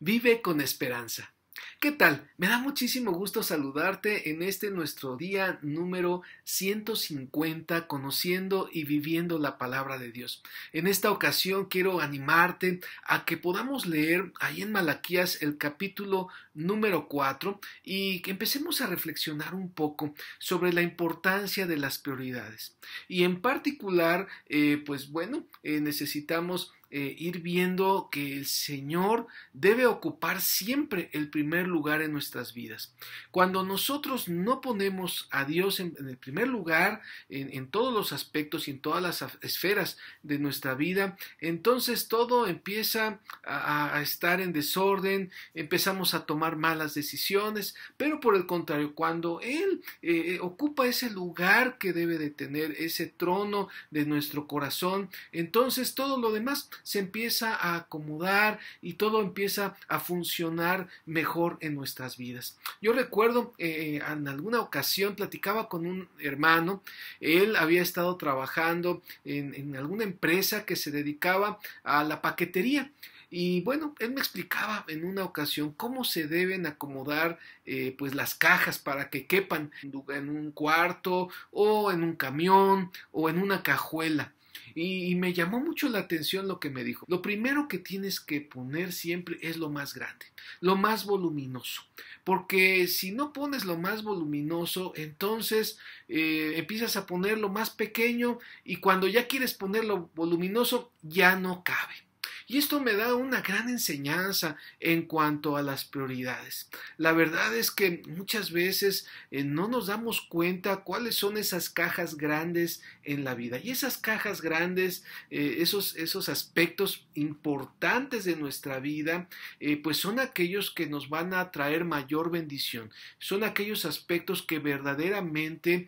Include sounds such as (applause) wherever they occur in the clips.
Vive con esperanza. ¿Qué tal? Me da muchísimo gusto saludarte en este nuestro día número 150, conociendo y viviendo la palabra de Dios. En esta ocasión quiero animarte a que podamos leer ahí en Malaquías el capítulo número 4 y que empecemos a reflexionar un poco sobre la importancia de las prioridades. Y en particular, eh, pues bueno, eh, necesitamos eh, ir viendo que el Señor debe ocupar siempre el primer lugar en nuestras vidas. Cuando nosotros no ponemos a Dios en, el primer lugar, en, todos los aspectos y en todas las esferas de nuestra vida, entonces todo empieza a, estar en desorden, empezamos a tomar malas decisiones, pero por el contrario, cuando Él eh, eh, ocupa ese lugar que debe de tener, ese trono de nuestro corazón, entonces todo lo demás se empieza a acomodar y todo empieza a funcionar mejor en nuestras vidas. Yo recuerdo eh, en alguna ocasión platicaba con un hermano, él había estado trabajando en, alguna empresa que se dedicaba a la paquetería. Y bueno, él me explicaba en una ocasión cómo se deben acomodar eh, pues las cajas para que quepan en un cuarto o en un camión o en una cajuela. Y, me llamó mucho la atención lo que me dijo. Lo primero que tienes que poner siempre es lo más grande, lo más voluminoso. Porque si no pones lo más voluminoso, entonces eh, empiezas a poner lo más pequeño y cuando ya quieres poner lo voluminoso, ya no cabe. Y esto me da una gran enseñanza en cuanto a las prioridades. La verdad es que muchas veces eh, no nos damos cuenta cuáles son esas cajas grandes en la vida. Y esas cajas grandes, eh, esos, esos aspectos importantes de nuestra vida, eh, pues son aquellos que nos van a traer mayor bendición. Son aquellos aspectos que verdaderamente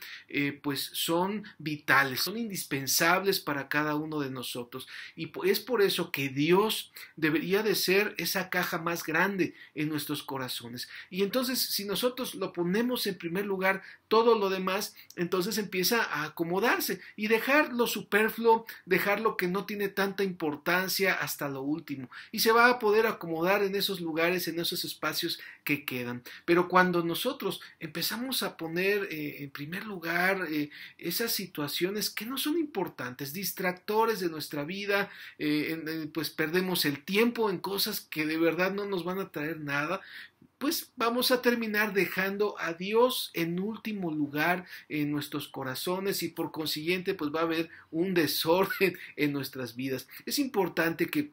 pues son vitales, son indispensables para cada uno de nosotros. Y es por eso que Dios Dios debería de ser esa caja más grande en nuestros corazones. Y entonces, si nosotros lo ponemos en primer lugar, todo lo demás, entonces empieza a acomodarse y dejar lo superfluo, dejar lo que no tiene tanta importancia hasta lo último. Y se va a poder acomodar en esos lugares, en esos espacios que quedan. Pero cuando nosotros empezamos a poner eh, en primer lugar eh, esas situaciones que no son importantes, distractores de nuestra vida, eh, pues perdemos el tiempo en cosas que de verdad no nos van a traer nada, pues vamos a terminar dejando a Dios en último lugar en nuestros corazones y por consiguiente pues va a haber un (laughs) desorden en nuestras vidas. Es importante que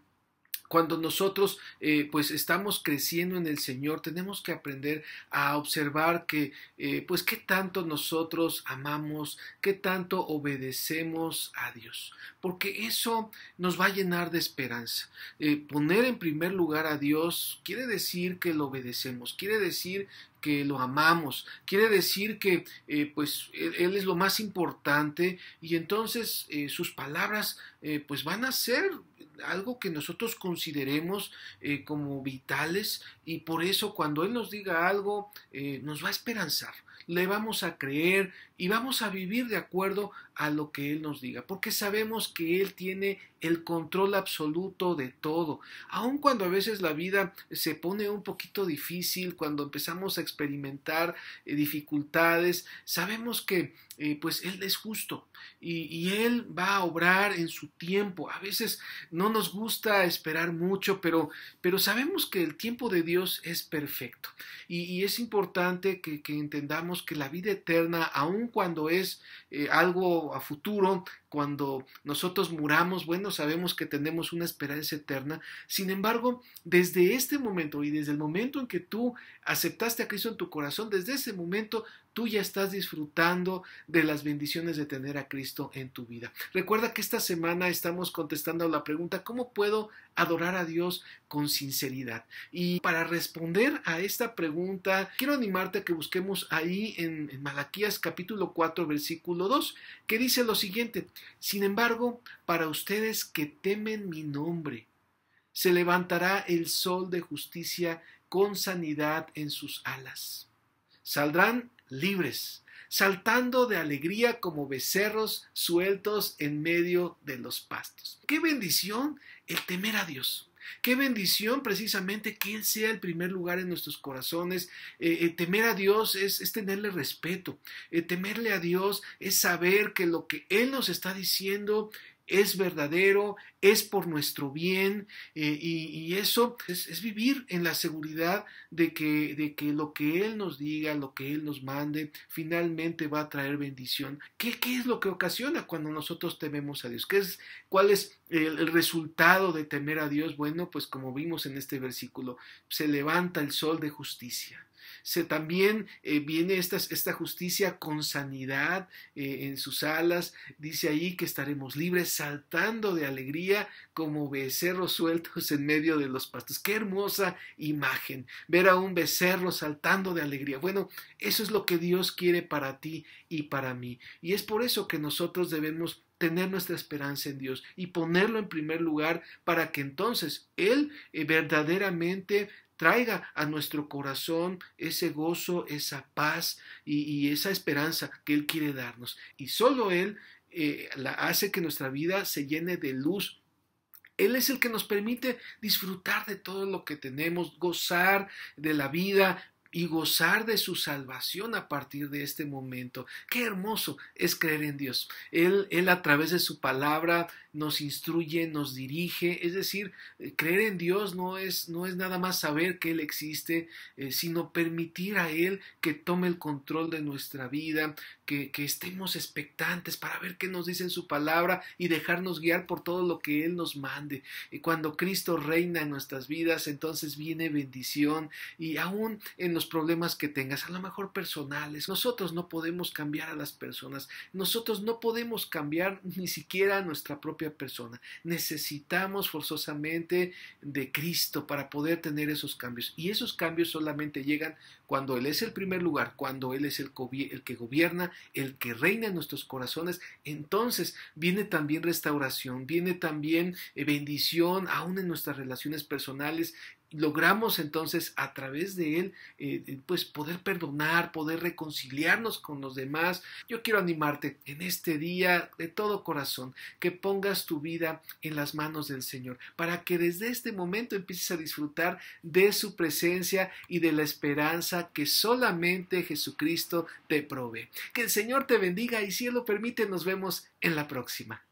cuando nosotros eh, pues estamos creciendo en el Señor, tenemos que aprender a observar que eh, pues qué tanto nosotros amamos, qué tanto obedecemos a Dios, porque eso nos va a llenar de esperanza. Eh, poner en primer lugar a Dios quiere decir que lo obedecemos, quiere decir que lo amamos. Quiere decir que pues él, es lo más importante y entonces sus palabras pues van a ser algo que nosotros consideremos eh, como vitales y por eso cuando Él nos diga algo eh, nos va a esperanzar le vamos a creer y vamos a vivir de acuerdo a lo que Él nos diga, porque sabemos que Él tiene el control absoluto de todo. Aun cuando a veces la vida se pone un poquito difícil, cuando empezamos a experimentar eh, dificultades, sabemos que eh, pues Él es justo y, y Él va a obrar en su tiempo. A veces no nos gusta esperar mucho, pero, pero sabemos que el tiempo de Dios es perfecto y, es importante que entendamos que la vida eterna, aun cuando es eh, algo a futuro, cuando nosotros muramos, bueno, sabemos que tenemos una esperanza eterna. Sin embargo, desde este momento y desde el momento en que tú aceptaste a Cristo en tu corazón, desde ese momento tú ya estás disfrutando de las bendiciones de tener a Cristo en tu vida. Recuerda que esta semana estamos contestando la pregunta, ¿cómo puedo adorar a Dios con sinceridad? Y para responder a esta pregunta, quiero animarte a que busquemos ahí en, en Malaquías capítulo 4, versículo 2, que dice lo siguiente, sin embargo, para ustedes que temen mi nombre, se levantará el sol de justicia con sanidad en sus alas. Saldrán libres, saltando de alegría como becerros sueltos en medio de los pastos. ¡Qué bendición el temer a Dios! Qué bendición precisamente que Él sea el primer lugar en nuestros corazones. Eh, eh, temer a Dios es, tenerle respeto. Eh, temerle a Dios es saber que lo que Él nos está diciendo es verdadero, es por nuestro bien, eh, y, eso es, vivir en la seguridad de que, de que lo que Él nos diga, lo que Él nos mande, finalmente va a traer bendición. ¿Qué, es lo que ocasiona cuando nosotros tememos a Dios? ¿Qué es, ¿Cuál es el resultado de temer a Dios? Bueno, pues como vimos en este versículo, se levanta el sol de justicia se, también eh, viene esta, justicia con sanidad eh, en sus alas. Dice ahí que estaremos libres, saltando de alegría como becerros sueltos en medio de los pastos. Qué hermosa imagen, ver a un becerro saltando de alegría. Bueno, eso es lo que Dios quiere para ti y para mí. Y es por eso que nosotros debemos tener nuestra esperanza en Dios y ponerlo en primer lugar para que entonces Él eh, verdaderamente traiga a nuestro corazón ese gozo, esa paz y, esa esperanza que Él quiere darnos. Y solo Él eh, la hace que nuestra vida se llene de luz él es el que nos permite disfrutar de todo lo que tenemos, gozar de la vida, y gozar de su salvación a partir de este momento. Qué hermoso es creer en Dios. Él, él a través de su palabra nos instruye, nos dirige, es decir, eh, creer en Dios no es, no es nada más saber que Él existe, eh, sino permitir a Él que tome el control de nuestra vida, que, que estemos expectantes para ver qué nos dice en su palabra y dejarnos guiar por todo lo que Él nos mande. Y cuando Cristo reina en nuestras vidas, entonces viene bendición y aún en los problemas que tengas, a lo mejor personales, nosotros no podemos cambiar a las personas, nosotros no podemos cambiar ni siquiera nuestra propia persona. Necesitamos forzosamente de Cristo para poder tener esos cambios. Y esos cambios solamente llegan cuando Él es el primer lugar, cuando Él es el, el que gobierna, el que reina en nuestros corazones. Entonces viene también restauración, viene también eh, bendición, aún en nuestras relaciones personales, logramos entonces a través de él eh, eh, pues poder perdonar, poder reconciliarnos con los demás. Yo quiero animarte en este día de todo corazón que pongas tu vida en las manos del Señor para que desde este momento empieces a disfrutar de su presencia y de la esperanza que solamente Jesucristo te provee. Que el Señor te bendiga y si Él lo permite nos vemos en la próxima.